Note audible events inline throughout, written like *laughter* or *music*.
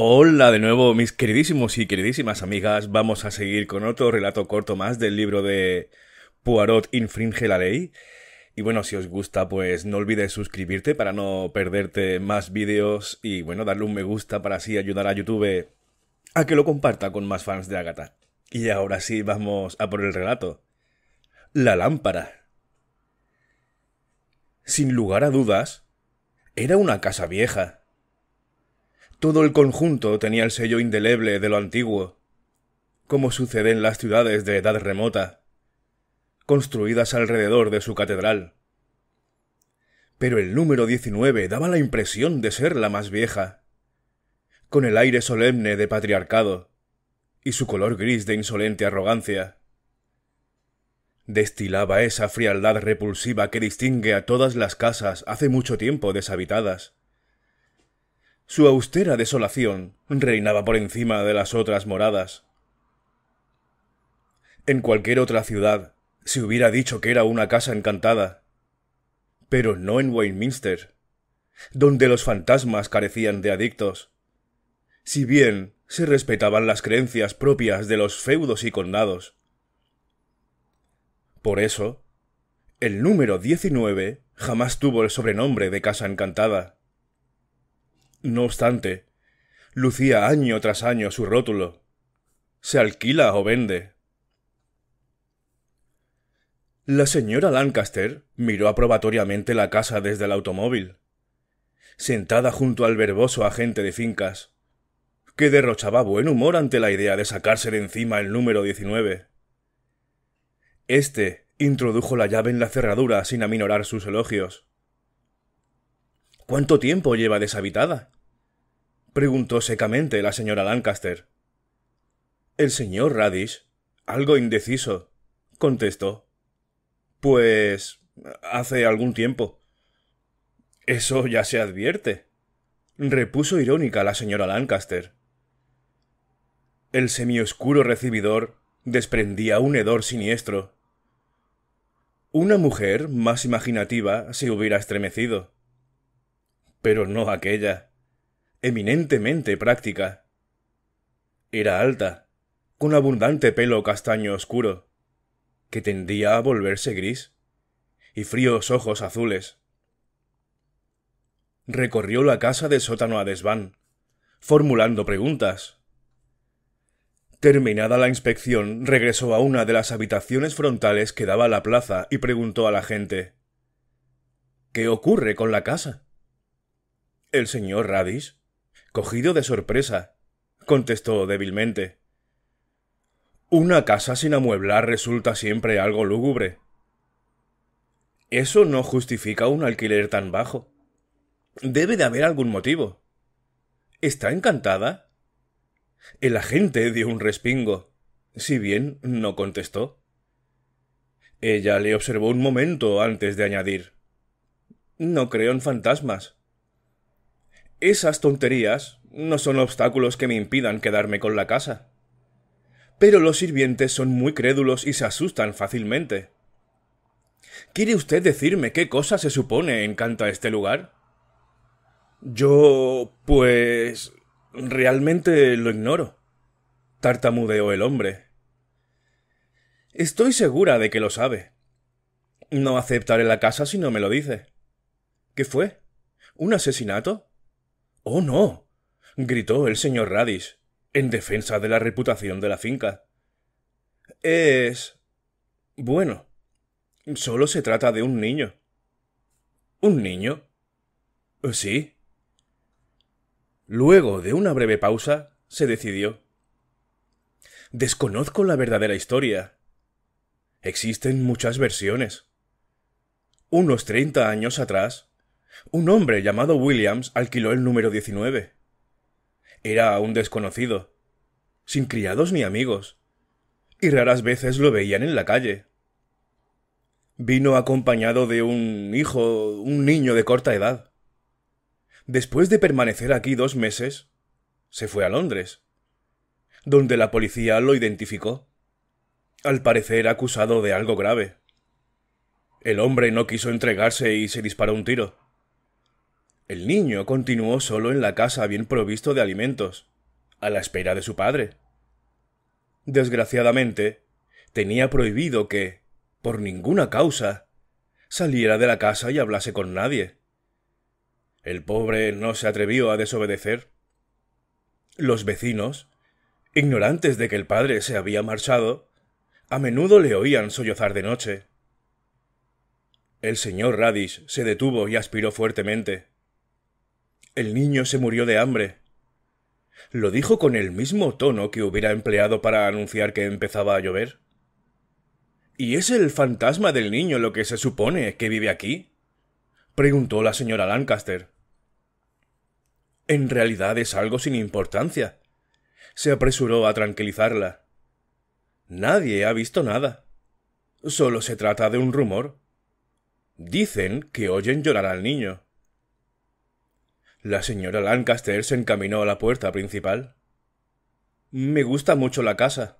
Hola de nuevo mis queridísimos y queridísimas amigas, vamos a seguir con otro relato corto más del libro de Poirot infringe la ley. Y bueno, si os gusta pues no olvides suscribirte para no perderte más vídeos y bueno, darle un me gusta para así ayudar a YouTube a que lo comparta con más fans de Agatha. Y ahora sí vamos a por el relato. La lámpara. Sin lugar a dudas, era una casa vieja todo el conjunto tenía el sello indeleble de lo antiguo, como sucede en las ciudades de edad remota, construidas alrededor de su catedral. Pero el número 19 daba la impresión de ser la más vieja, con el aire solemne de patriarcado y su color gris de insolente arrogancia. Destilaba esa frialdad repulsiva que distingue a todas las casas hace mucho tiempo deshabitadas. Su austera desolación reinaba por encima de las otras moradas. En cualquier otra ciudad se hubiera dicho que era una casa encantada, pero no en Westminster, donde los fantasmas carecían de adictos. Si bien se respetaban las creencias propias de los feudos y condados. Por eso, el número 19 jamás tuvo el sobrenombre de Casa Encantada. No obstante, lucía año tras año su rótulo. Se alquila o vende. La señora Lancaster miró aprobatoriamente la casa desde el automóvil, sentada junto al verboso agente de fincas, que derrochaba buen humor ante la idea de sacarse de encima el número 19. Este introdujo la llave en la cerradura sin aminorar sus elogios. ¿Cuánto tiempo lleva deshabitada? preguntó secamente la señora Lancaster. El señor Radish, algo indeciso, contestó. Pues hace algún tiempo. Eso ya se advierte, repuso irónica la señora Lancaster. El semioscuro recibidor desprendía un hedor siniestro. Una mujer más imaginativa se hubiera estremecido pero no aquella, eminentemente práctica. Era alta, con abundante pelo castaño oscuro, que tendía a volverse gris, y fríos ojos azules. Recorrió la casa de sótano a desván, formulando preguntas. Terminada la inspección, regresó a una de las habitaciones frontales que daba a la plaza y preguntó a la gente ¿Qué ocurre con la casa? El señor Radish, cogido de sorpresa, contestó débilmente. Una casa sin amueblar resulta siempre algo lúgubre. Eso no justifica un alquiler tan bajo. Debe de haber algún motivo. ¿Está encantada? El agente dio un respingo, si bien no contestó. Ella le observó un momento antes de añadir. No creo en fantasmas. Esas tonterías no son obstáculos que me impidan quedarme con la casa. Pero los sirvientes son muy crédulos y se asustan fácilmente. ¿Quiere usted decirme qué cosa se supone encanta este lugar? Yo... pues... realmente lo ignoro. Tartamudeó el hombre. Estoy segura de que lo sabe. No aceptaré la casa si no me lo dice. ¿Qué fue? ¿Un asesinato? Oh, no. gritó el señor Radis, en defensa de la reputación de la finca. Es. bueno. Solo se trata de un niño. ¿Un niño? Sí. Luego de una breve pausa, se decidió. Desconozco la verdadera historia. Existen muchas versiones. Unos treinta años atrás, un hombre llamado Williams alquiló el número 19. Era un desconocido, sin criados ni amigos, y raras veces lo veían en la calle. Vino acompañado de un hijo, un niño de corta edad. Después de permanecer aquí dos meses, se fue a Londres, donde la policía lo identificó, al parecer acusado de algo grave. El hombre no quiso entregarse y se disparó un tiro. El niño continuó solo en la casa bien provisto de alimentos, a la espera de su padre. Desgraciadamente, tenía prohibido que, por ninguna causa, saliera de la casa y hablase con nadie. El pobre no se atrevió a desobedecer. Los vecinos, ignorantes de que el padre se había marchado, a menudo le oían sollozar de noche. El señor Radish se detuvo y aspiró fuertemente. El niño se murió de hambre. Lo dijo con el mismo tono que hubiera empleado para anunciar que empezaba a llover. ¿Y es el fantasma del niño lo que se supone que vive aquí? preguntó la señora Lancaster. En realidad es algo sin importancia. Se apresuró a tranquilizarla. Nadie ha visto nada. Solo se trata de un rumor. Dicen que oyen llorar al niño. La señora Lancaster se encaminó a la puerta principal. Me gusta mucho la casa.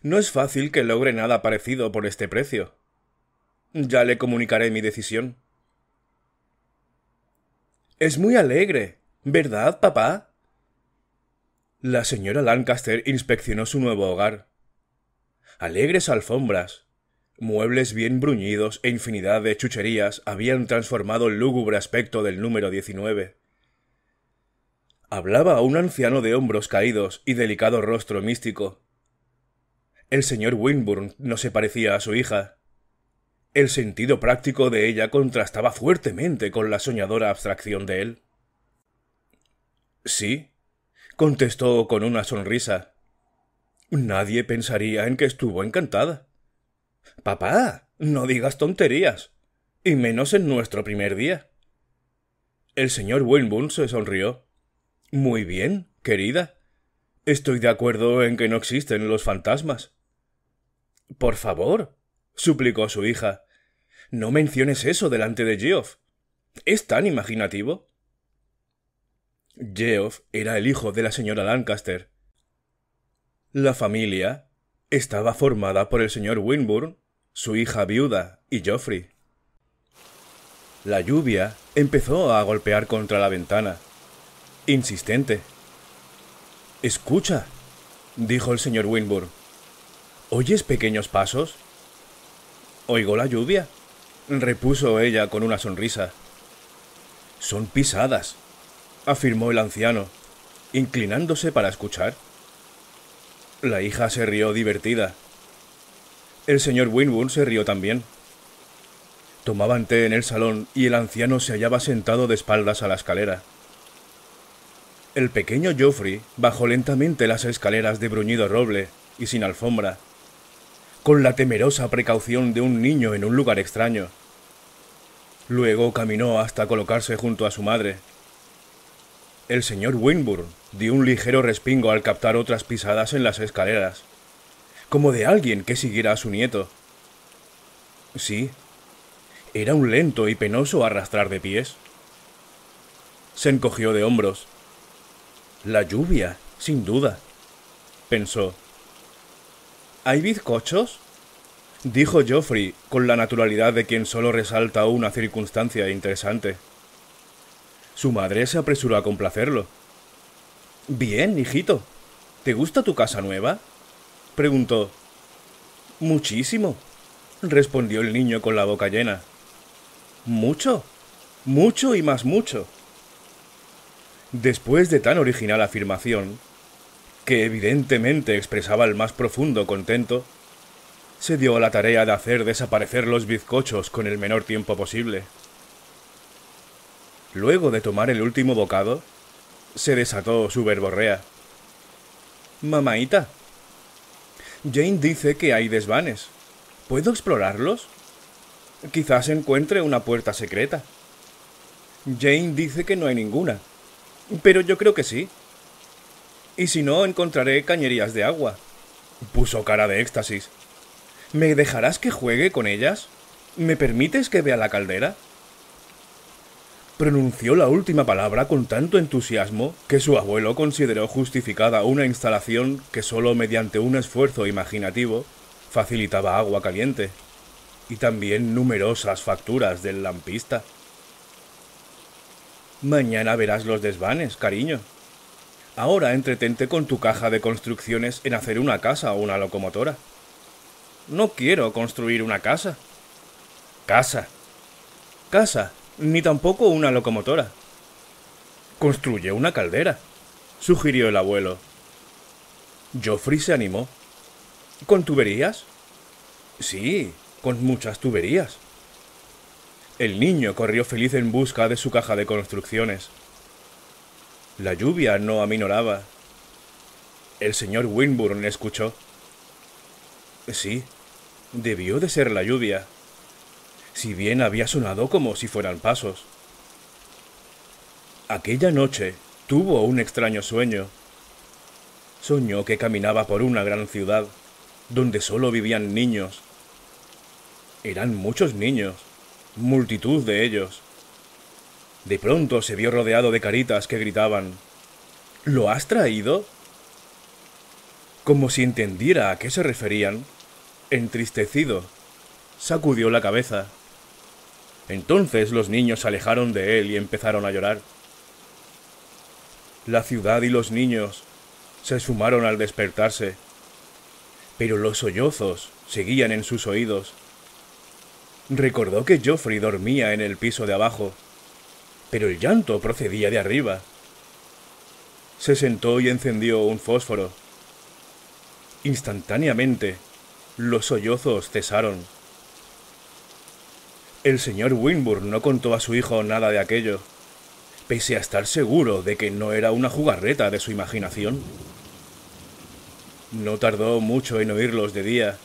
No es fácil que logre nada parecido por este precio. Ya le comunicaré mi decisión. Es muy alegre, ¿verdad, papá? La señora Lancaster inspeccionó su nuevo hogar. Alegres alfombras, Muebles bien bruñidos e infinidad de chucherías habían transformado el lúgubre aspecto del número 19. Hablaba a un anciano de hombros caídos y delicado rostro místico. El señor Winburn no se parecía a su hija. El sentido práctico de ella contrastaba fuertemente con la soñadora abstracción de él. Sí, contestó con una sonrisa. Nadie pensaría en que estuvo encantada. Papá, no digas tonterías. Y menos en nuestro primer día. El señor Winburn se sonrió. Muy bien, querida. Estoy de acuerdo en que no existen los fantasmas. Por favor, suplicó su hija. No menciones eso delante de Geoff. ¿Es tan imaginativo? Geoff era el hijo de la señora Lancaster. La familia estaba formada por el señor Winburn, su hija viuda y Geoffrey. La lluvia empezó a golpear contra la ventana, insistente. Escucha, dijo el señor Winburn. ¿Oyes pequeños pasos? Oigo la lluvia, repuso ella con una sonrisa. Son pisadas, afirmó el anciano, inclinándose para escuchar. La hija se rió divertida. El señor Winwood se rió también. Tomaban té en el salón y el anciano se hallaba sentado de espaldas a la escalera. El pequeño Geoffrey bajó lentamente las escaleras de bruñido roble y sin alfombra, con la temerosa precaución de un niño en un lugar extraño. Luego caminó hasta colocarse junto a su madre, el señor Winburn dio un ligero respingo al captar otras pisadas en las escaleras, como de alguien que siguiera a su nieto. Sí, era un lento y penoso arrastrar de pies. Se encogió de hombros. La lluvia, sin duda, pensó. ¿Hay bizcochos? dijo Geoffrey con la naturalidad de quien solo resalta una circunstancia interesante. Su madre se apresuró a complacerlo. Bien, hijito. ¿Te gusta tu casa nueva? preguntó. Muchísimo, respondió el niño con la boca llena. Mucho, mucho y más mucho. Después de tan original afirmación, que evidentemente expresaba el más profundo contento, se dio a la tarea de hacer desaparecer los bizcochos con el menor tiempo posible. Luego de tomar el último bocado, se desató su verborrea. Mamaita. Jane dice que hay desvanes. ¿Puedo explorarlos? Quizás encuentre una puerta secreta. Jane dice que no hay ninguna. Pero yo creo que sí. Y si no, encontraré cañerías de agua. Puso cara de éxtasis. ¿Me dejarás que juegue con ellas? ¿Me permites que vea la caldera? pronunció la última palabra con tanto entusiasmo que su abuelo consideró justificada una instalación que solo mediante un esfuerzo imaginativo facilitaba agua caliente, y también numerosas facturas del lampista. Mañana verás los desvanes, cariño. Ahora entretente con tu caja de construcciones en hacer una casa o una locomotora. No quiero construir una casa. Casa. Casa ni tampoco una locomotora. Construye una caldera, sugirió el abuelo. Joffrey se animó. ¿Con tuberías? Sí, con muchas tuberías. El niño corrió feliz en busca de su caja de construcciones. La lluvia no aminoraba. El señor Winburn escuchó. Sí, debió de ser la lluvia si bien había sonado como si fueran pasos. Aquella noche tuvo un extraño sueño. Soñó que caminaba por una gran ciudad, donde solo vivían niños. Eran muchos niños, multitud de ellos. De pronto se vio rodeado de caritas que gritaban, ¿Lo has traído? Como si entendiera a qué se referían, entristecido, sacudió la cabeza. Entonces los niños se alejaron de él y empezaron a llorar. La ciudad y los niños se sumaron al despertarse, pero los sollozos seguían en sus oídos. Recordó que Geoffrey dormía en el piso de abajo, pero el llanto procedía de arriba. Se sentó y encendió un fósforo. Instantáneamente, los sollozos cesaron. El señor Winburn no contó a su hijo nada de aquello, pese a estar seguro de que no era una jugarreta de su imaginación. No tardó mucho en oírlos de día.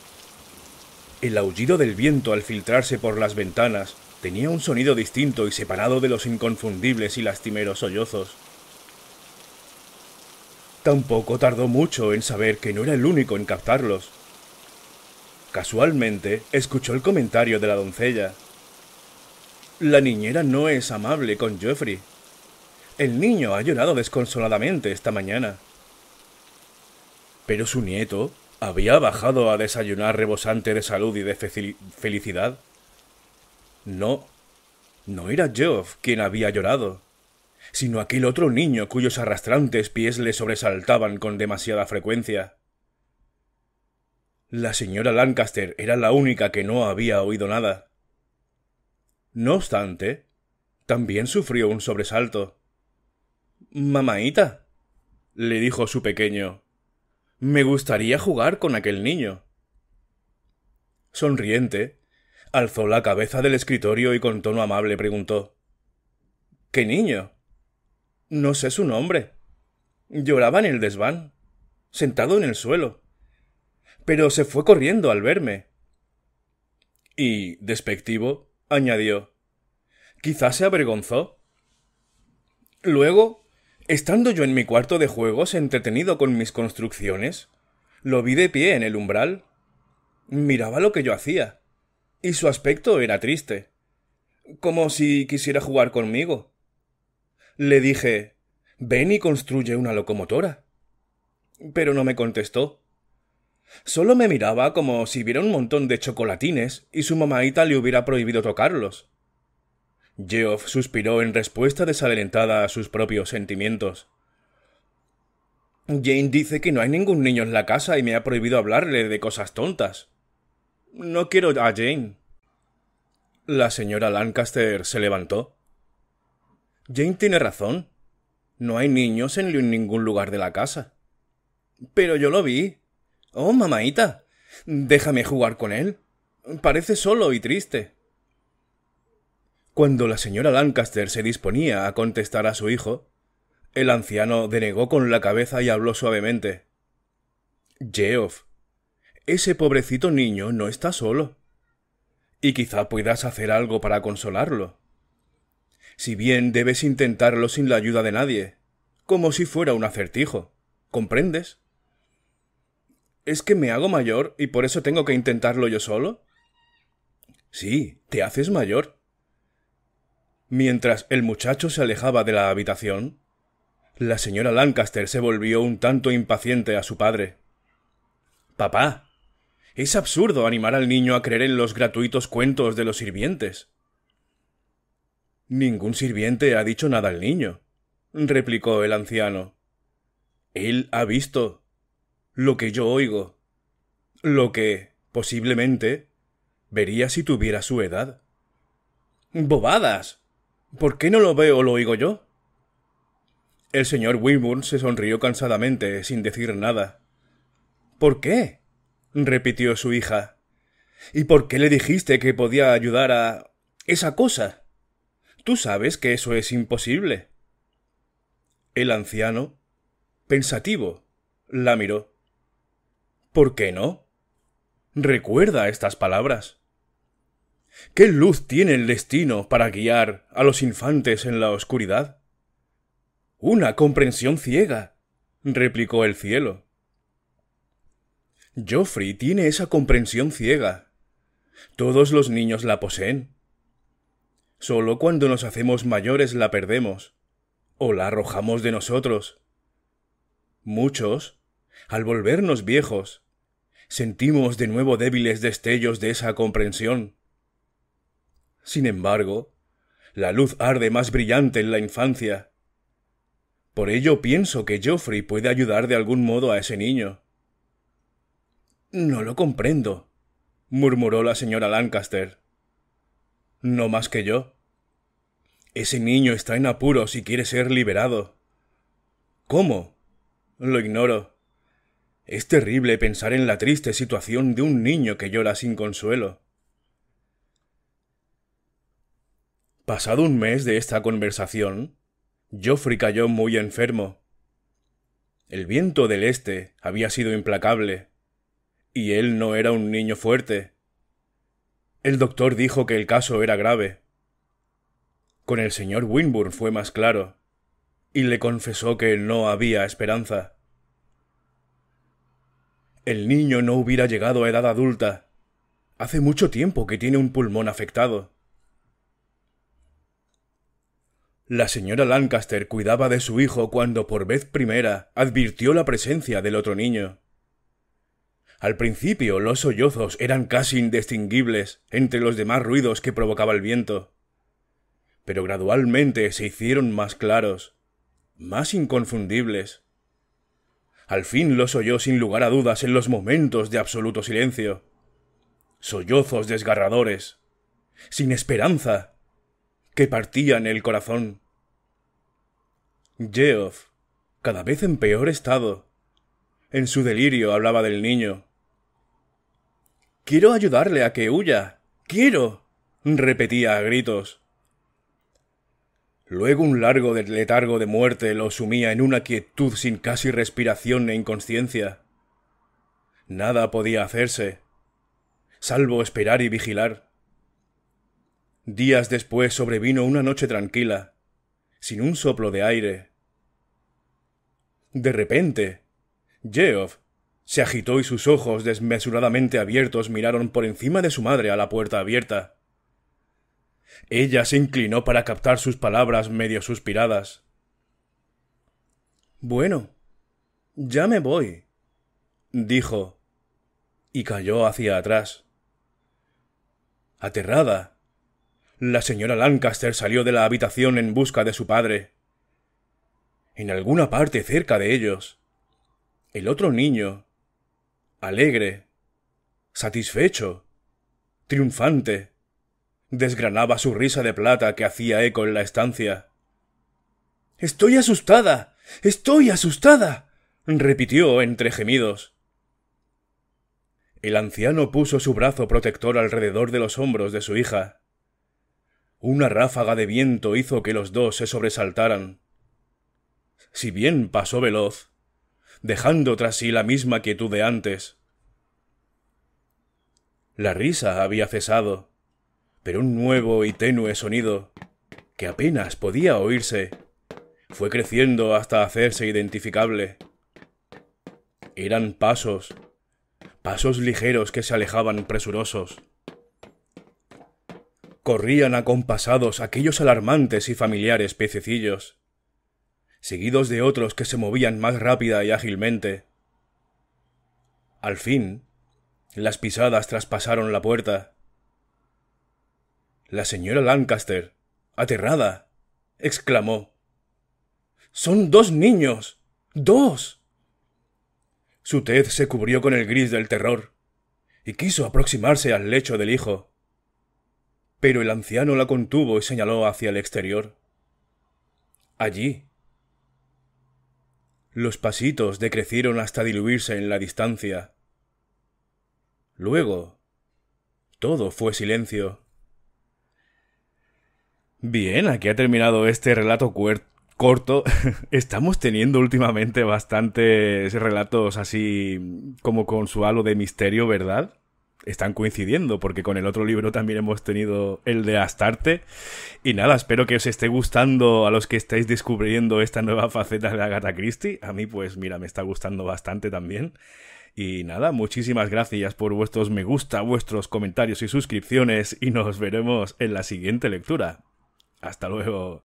El aullido del viento al filtrarse por las ventanas tenía un sonido distinto y separado de los inconfundibles y lastimeros sollozos. Tampoco tardó mucho en saber que no era el único en captarlos. Casualmente, escuchó el comentario de la doncella, la niñera no es amable con Geoffrey. El niño ha llorado desconsoladamente esta mañana. Pero su nieto había bajado a desayunar rebosante de salud y de felicidad. No, no era Geoff quien había llorado, sino aquel otro niño cuyos arrastrantes pies le sobresaltaban con demasiada frecuencia. La señora Lancaster era la única que no había oído nada. No obstante, también sufrió un sobresalto. Mamaita, le dijo su pequeño, me gustaría jugar con aquel niño. Sonriente, alzó la cabeza del escritorio y con tono amable preguntó ¿Qué niño? No sé su nombre. Lloraba en el desván, sentado en el suelo. Pero se fue corriendo al verme. Y, despectivo, añadió. Quizás se avergonzó. Luego, estando yo en mi cuarto de juegos entretenido con mis construcciones, lo vi de pie en el umbral. Miraba lo que yo hacía, y su aspecto era triste, como si quisiera jugar conmigo. Le dije Ven y construye una locomotora. Pero no me contestó. Solo me miraba como si viera un montón de chocolatines y su mamáita le hubiera prohibido tocarlos. Geoff suspiró en respuesta desalentada a sus propios sentimientos. Jane dice que no hay ningún niño en la casa y me ha prohibido hablarle de cosas tontas. No quiero a Jane. La señora Lancaster se levantó. Jane tiene razón. No hay niños en ningún lugar de la casa. Pero yo lo vi, Oh, mamaita. Déjame jugar con él. Parece solo y triste. Cuando la señora Lancaster se disponía a contestar a su hijo, el anciano denegó con la cabeza y habló suavemente. Geoff, ese pobrecito niño no está solo. Y quizá puedas hacer algo para consolarlo. Si bien debes intentarlo sin la ayuda de nadie, como si fuera un acertijo. ¿Comprendes? ¿Es que me hago mayor y por eso tengo que intentarlo yo solo? Sí, te haces mayor. Mientras el muchacho se alejaba de la habitación, la señora Lancaster se volvió un tanto impaciente a su padre. Papá, es absurdo animar al niño a creer en los gratuitos cuentos de los sirvientes. Ningún sirviente ha dicho nada al niño, replicó el anciano. Él ha visto lo que yo oigo, lo que, posiblemente, vería si tuviera su edad. ¡Bobadas! ¿Por qué no lo veo o lo oigo yo? El señor Wimburn se sonrió cansadamente, sin decir nada. ¿Por qué? repitió su hija. ¿Y por qué le dijiste que podía ayudar a esa cosa? Tú sabes que eso es imposible. El anciano, pensativo, la miró. ¿Por qué no? Recuerda estas palabras. ¿Qué luz tiene el destino para guiar a los infantes en la oscuridad? Una comprensión ciega, replicó el cielo. Joffrey tiene esa comprensión ciega. Todos los niños la poseen. Solo cuando nos hacemos mayores la perdemos, o la arrojamos de nosotros. Muchos, al volvernos viejos, sentimos de nuevo débiles destellos de esa comprensión. Sin embargo, la luz arde más brillante en la infancia. Por ello pienso que Geoffrey puede ayudar de algún modo a ese niño. No lo comprendo, murmuró la señora Lancaster. No más que yo. Ese niño está en apuros y quiere ser liberado. ¿Cómo? Lo ignoro. Es terrible pensar en la triste situación de un niño que llora sin consuelo. Pasado un mes de esta conversación, Geoffrey cayó muy enfermo. El viento del este había sido implacable, y él no era un niño fuerte. El doctor dijo que el caso era grave. Con el señor Winburn fue más claro, y le confesó que no había esperanza el niño no hubiera llegado a edad adulta. Hace mucho tiempo que tiene un pulmón afectado. La señora Lancaster cuidaba de su hijo cuando por vez primera advirtió la presencia del otro niño. Al principio los sollozos eran casi indistinguibles entre los demás ruidos que provocaba el viento, pero gradualmente se hicieron más claros, más inconfundibles. Al fin los oyó sin lugar a dudas en los momentos de absoluto silencio. Sollozos desgarradores, sin esperanza, que partían el corazón. Geoff, cada vez en peor estado, en su delirio hablaba del niño. Quiero ayudarle a que huya. Quiero. repetía a gritos. Luego un largo letargo de muerte lo sumía en una quietud sin casi respiración e inconsciencia. Nada podía hacerse, salvo esperar y vigilar. Días después sobrevino una noche tranquila, sin un soplo de aire. De repente, "geoff!" se agitó y sus ojos desmesuradamente abiertos miraron por encima de su madre a la puerta abierta. Ella se inclinó para captar sus palabras medio suspiradas. Bueno, ya me voy, dijo, y cayó hacia atrás. Aterrada, la señora Lancaster salió de la habitación en busca de su padre. En alguna parte cerca de ellos, el otro niño, alegre, satisfecho, triunfante, desgranaba su risa de plata que hacía eco en la estancia. Estoy asustada. Estoy asustada. repitió entre gemidos. El anciano puso su brazo protector alrededor de los hombros de su hija. Una ráfaga de viento hizo que los dos se sobresaltaran. Si bien pasó veloz, dejando tras sí la misma quietud de antes. La risa había cesado pero un nuevo y tenue sonido, que apenas podía oírse, fue creciendo hasta hacerse identificable. Eran pasos, pasos ligeros que se alejaban presurosos. Corrían acompasados aquellos alarmantes y familiares pececillos, seguidos de otros que se movían más rápida y ágilmente. Al fin, las pisadas traspasaron la puerta la señora Lancaster, aterrada, exclamó Son dos niños. dos. Su tez se cubrió con el gris del terror, y quiso aproximarse al lecho del hijo. Pero el anciano la contuvo y señaló hacia el exterior. Allí. Los pasitos decrecieron hasta diluirse en la distancia. Luego, todo fue silencio. Bien, aquí ha terminado este relato corto. *laughs* Estamos teniendo últimamente bastantes relatos así como con su halo de misterio, ¿verdad? Están coincidiendo porque con el otro libro también hemos tenido el de Astarte. Y nada, espero que os esté gustando a los que estáis descubriendo esta nueva faceta de Agatha Christie. A mí pues mira, me está gustando bastante también. Y nada, muchísimas gracias por vuestros me gusta, vuestros comentarios y suscripciones y nos veremos en la siguiente lectura. Hasta luego.